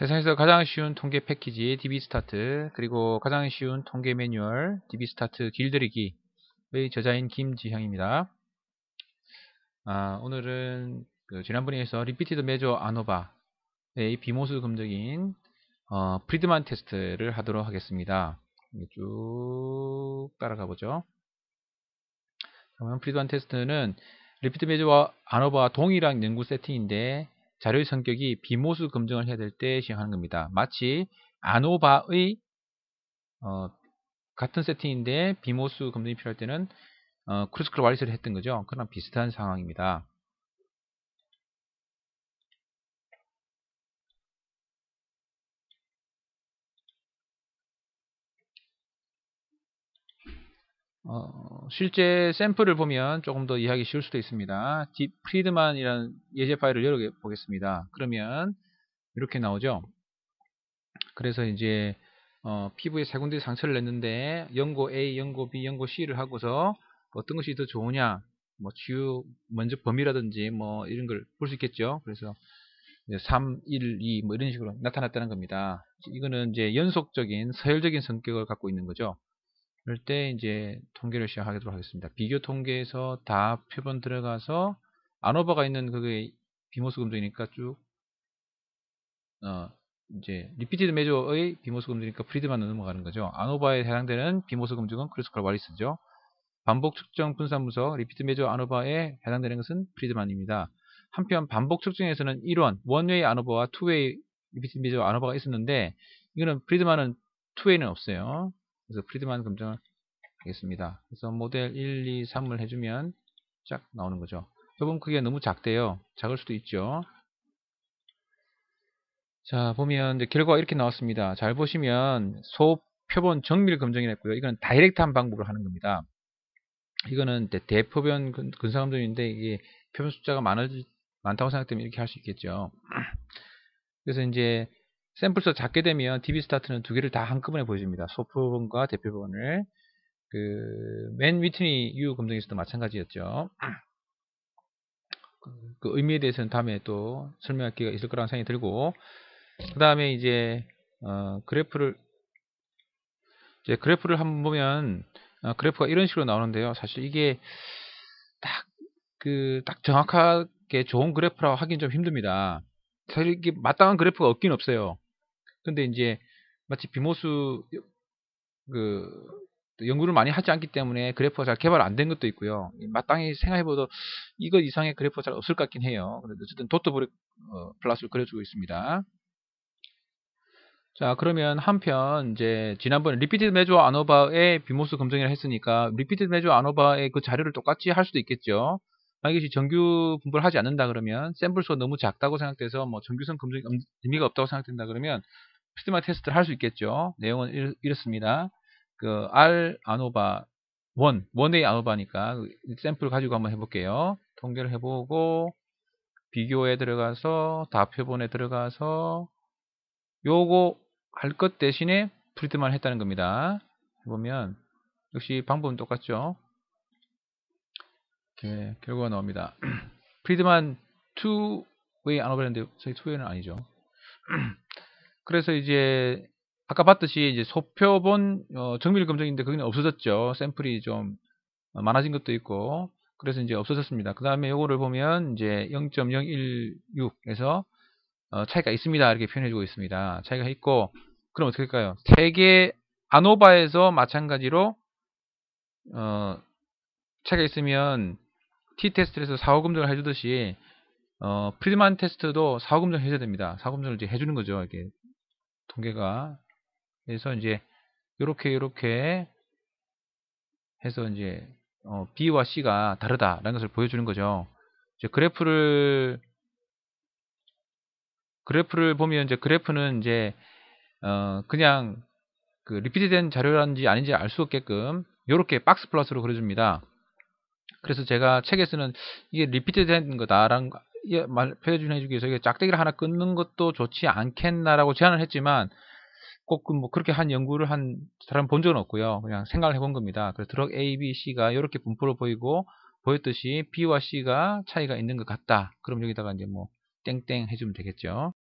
세상에서 가장 쉬운 통계 패키지 DB스타트 그리고 가장 쉬운 통계 매뉴얼 DB스타트 길들이기의 저자인 김지형입니다. 아, 오늘은 그 지난번에 해서 리피티드 메저 아노바의 비모수 검적인 어, 프리드만 테스트를 하도록 하겠습니다. 쭉 따라가 보죠. 그러면 프리드만 테스트는 리피티드 메저와 아노바 동일한 연구 세팅인데 자료의 성격이 비모수 검증을 해야 될 때 시행하는 겁니다. 마치 아노바의 어, 같은 세팅인데 비모수 검증이 필요할 때는 어, 크루스컬 와리스를 했던 거죠. 그런 비슷한 상황입니다. 어, 실제 샘플을 보면 조금 더 이해하기 쉬울 수도 있습니다. 딥 프리드만이라는 예제 파일을 열어보겠습니다. 그러면 이렇게 나오죠. 그래서 이제 어, 피부에 세 군데 상처를 냈는데 연고 A, 연고 B, 연고 C를 하고서 어떤 것이 더 좋으냐 뭐 치유 먼저 범위라든지 뭐 이런 걸 볼 수 있겠죠. 그래서 3, 1, 2뭐 이런 식으로 나타났다는 겁니다. 이거는 이제 연속적인 서열적인 성격을 갖고 있는 거죠. 그럴 때 이제 통계를 시작하도록 하겠습니다. 비교 통계에서 다 표본 들어가서 안오버가 있는 그게 비모스 금정이니까쭉 어, 이제 리피티드 메조의 비모스 금증이니까프리드만 넘어가는 거죠. 아노바에 해당되는 비모스 금증은 크리스컬 와리스죠. 반복 측정 분산 분석 리피트 메조 아노바에 해당되는 것은 프리드만입니다. 한편 반복 측정에서는 1원 원웨이 아노바와 투웨이 리피트 메조 아노바가 있었는데 이거는 프리드만은 투웨이는 없어요. 그래서 프리드만 검정을 하겠습니다. 그래서 모델 1, 2, 3을 해주면 쫙 나오는 거죠. 표본 크기가 너무 작대요. 작을 수도 있죠. 자 보면 이제 결과가 이렇게 나왔습니다. 잘 보시면 소 표본 정밀 검정이랬고요. 이건 다이렉트한 방법으로 하는 겁니다. 이거는 대표변 근사 검정인데 이게 표본 숫자가 많을, 많다고 생각되면 이렇게 할 수 있겠죠. 그래서 이제 샘플수 작게 되면 DB스타트는 두 개를 다 한꺼번에 보여줍니다. 소프본과 대표본을 그맨 위트니 유 검정에서도 마찬가지였죠. 그 의미에 대해서는 다음에 또 설명할 기회가 있을 거라는 생각이 들고 그 다음에 이제 어, 그래프를 이제 그래프를 한번 보면 어, 그래프가 이런 식으로 나오는데요. 사실 이게 딱 그, 딱 정확하게 좋은 그래프라고 하긴 좀 힘듭니다. 사실 이게 마땅한 그래프가 없긴 없어요. 근데 이제 마치 비모수 그 연구를 많이 하지 않기 때문에 그래프가 잘 개발 안 된 것도 있고요. 음. 마땅히 생각해봐도 이거 이상의 그래프가 잘 없을 것 같긴 해요. 그래도 어쨌든 도트 브릭 어, 플러스를 그려주고 있습니다. 자 그러면 한편 이제 지난번에 리피티드 메조 아노바의 비모스 검증이라 했으니까 리피티드 메조 아노바의 그 자료를 똑같이 할 수도 있겠죠. 만약에 정규 분포를 하지 않는다 그러면 샘플 수가 너무 작다고 생각돼서 뭐 정규성 검증이 의미가 없다고 생각된다 그러면 스드마 테스트를 할 수 있겠죠. 내용은 이렇, 습니다그 R 아노바 1, 1의 아노바니까 그 샘플 가지고 한번 해볼게요. 통계를 해보고 비교에 들어가서 다표본에 들어가서 요거 할 것 대신에 프리트만 했다는 겁니다. 해 보면 역시 방법은 똑같죠. 네, 결과가 나옵니다. 프리드만 2의아노바버랜드 저희 2웨이는 아니죠. 그래서 이제 아까 봤듯이 이제 소표본 어, 정밀 검정인데 거기는 없어졌죠. 샘플이 좀 많아진 것도 있고 그래서 이제 없어졌습니다. 그 다음에 이거를 보면 이제 0.016에서 어, 차이가 있습니다. 이렇게 표현해주고 있습니다. 차이가 있고 그럼 어떻게 할까요? 세계 아노바에서 마찬가지로 어, 차이가 있으면 t 테스트에서 사후 검정을 해주듯이 어, 프리드만 테스트도 사후 검정 해줘야 됩니다. 사후 검정을 이제 해주는 거죠. 이게 통계가 그래서 이제 이렇게 이렇게 해서 이제 어, B와 C가 다르다라는 것을 보여주는 거죠. 이제 그래프를 그래프를 보면 이제 그래프는 이제 어, 그냥 그 리피트된 자료라는지 아닌지 알 수 없게끔 이렇게 박스 플러스로 그려줍니다. 그래서 제가 책에서는 이게 리피트된 거다라는 예, 표준 해주기 위해서 짝대기를 하나 끊는 것도 좋지 않겠나라고 제안을 했지만 꼭뭐 그 그렇게 한 연구를 한 사람 본 적은 없고요. 그냥 생각을 해본 겁니다. 그래서 드럭 A, B, C가 이렇게 분포로 보이고 보였듯이 B와 C가 차이가 있는 것 같다. 그럼 여기다가 이제 뭐 땡땡 해주면 되겠죠.